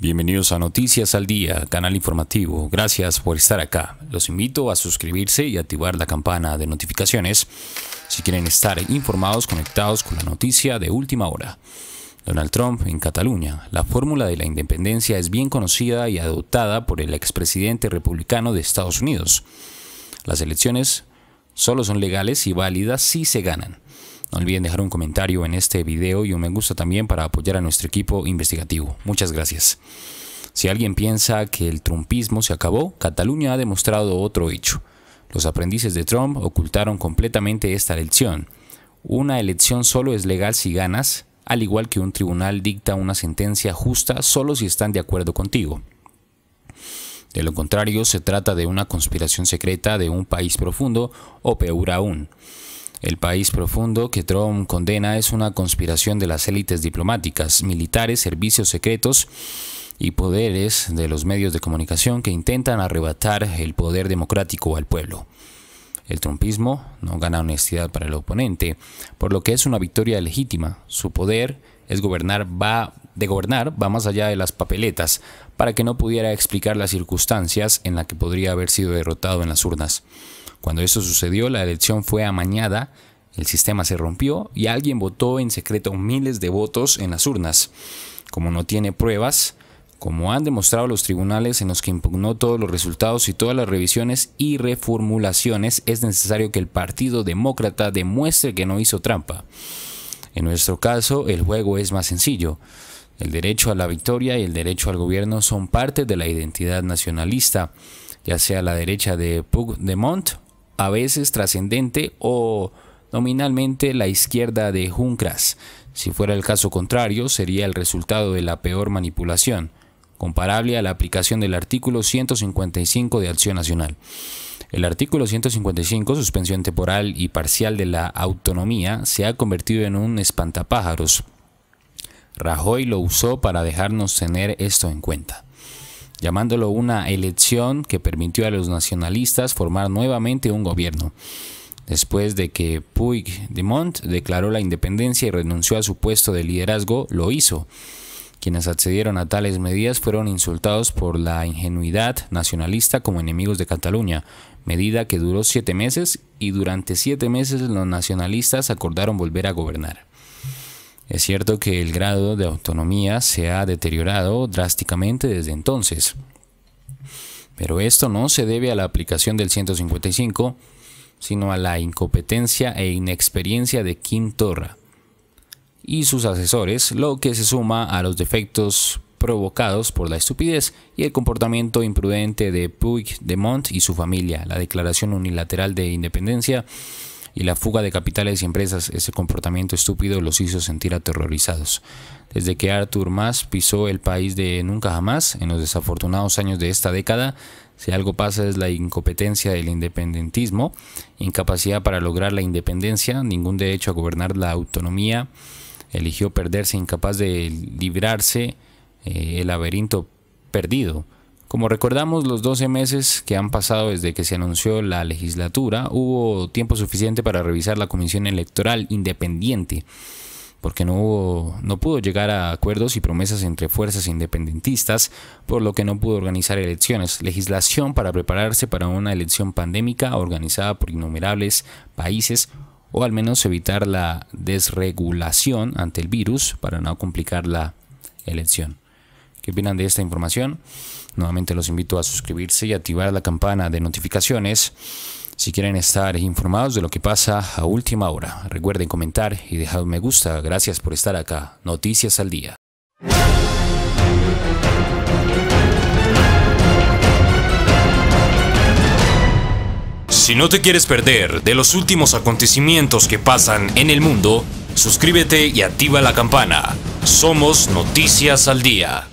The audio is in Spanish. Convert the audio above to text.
Bienvenidos a Noticias al Día, canal informativo. Gracias por estar acá. Los invito a suscribirse y activar la campana de notificaciones si quieren estar informados conectados con la noticia de última hora. Donald Trump en Cataluña. La fórmula de la independencia es bien conocida y adoptada por el expresidente republicano de Estados Unidos. Las elecciones solo son legales y válidas si se ganan. No olviden dejar un comentario en este video y un me gusta también para apoyar a nuestro equipo investigativo. Muchas gracias. Si alguien piensa que el trumpismo se acabó, Cataluña ha demostrado otro hecho. Los aprendices de Trump ocultaron completamente esta elección. Una elección solo es legal si ganas, al igual que un tribunal dicta una sentencia justa solo si están de acuerdo contigo. De lo contrario, se trata de una conspiración secreta de un país profundo o peor aún. El país profundo que Trump condena es una conspiración de las élites diplomáticas, militares, servicios secretos y poderes de los medios de comunicación que intentan arrebatar el poder democrático al pueblo. El trumpismo no gana honestidad para el oponente, por lo que es una victoria legítima. Su poder es gobernar va de gobernar va más allá de las papeletas, para que no pudiera explicar las circunstancias en las que podría haber sido derrotado en las urnas. Cuando eso sucedió, la elección fue amañada, el sistema se rompió y alguien votó en secreto miles de votos en las urnas. Como no tiene pruebas, como han demostrado los tribunales en los que impugnó todos los resultados y todas las revisiones y reformulaciones, es necesario que el Partido Demócrata demuestre que no hizo trampa. En nuestro caso, el juego es más sencillo. El derecho a la victoria y el derecho al gobierno son parte de la identidad nacionalista, ya sea la derecha de de Mont a veces trascendente o nominalmente la izquierda de Juncras. Si fuera el caso contrario, sería el resultado de la peor manipulación, comparable a la aplicación del artículo 155 de Acción Nacional. El artículo 155, suspensión temporal y parcial de la autonomía, se ha convertido en un espantapájaros. Rajoy lo usó para dejarnos tener esto en cuenta llamándolo una elección que permitió a los nacionalistas formar nuevamente un gobierno. Después de que Puigdemont declaró la independencia y renunció a su puesto de liderazgo, lo hizo. Quienes accedieron a tales medidas fueron insultados por la ingenuidad nacionalista como enemigos de Cataluña, medida que duró siete meses y durante siete meses los nacionalistas acordaron volver a gobernar. Es cierto que el grado de autonomía se ha deteriorado drásticamente desde entonces, pero esto no se debe a la aplicación del 155, sino a la incompetencia e inexperiencia de Kim Torra y sus asesores, lo que se suma a los defectos provocados por la estupidez y el comportamiento imprudente de Puigdemont y su familia. La declaración unilateral de independencia y la fuga de capitales y empresas, ese comportamiento estúpido los hizo sentir aterrorizados. Desde que Arthur Mas pisó el país de nunca jamás, en los desafortunados años de esta década, si algo pasa es la incompetencia del independentismo, incapacidad para lograr la independencia, ningún derecho a gobernar la autonomía, eligió perderse, incapaz de librarse eh, el laberinto perdido como recordamos, los 12 meses que han pasado desde que se anunció la legislatura, hubo tiempo suficiente para revisar la Comisión Electoral Independiente, porque no, no pudo llegar a acuerdos y promesas entre fuerzas independentistas, por lo que no pudo organizar elecciones, legislación para prepararse para una elección pandémica organizada por innumerables países o al menos evitar la desregulación ante el virus para no complicar la elección. ¿Qué opinan de esta información? Nuevamente los invito a suscribirse y activar la campana de notificaciones si quieren estar informados de lo que pasa a última hora. Recuerden comentar y dejar un me gusta. Gracias por estar acá. Noticias al día. Si no te quieres perder de los últimos acontecimientos que pasan en el mundo, suscríbete y activa la campana. Somos Noticias al Día.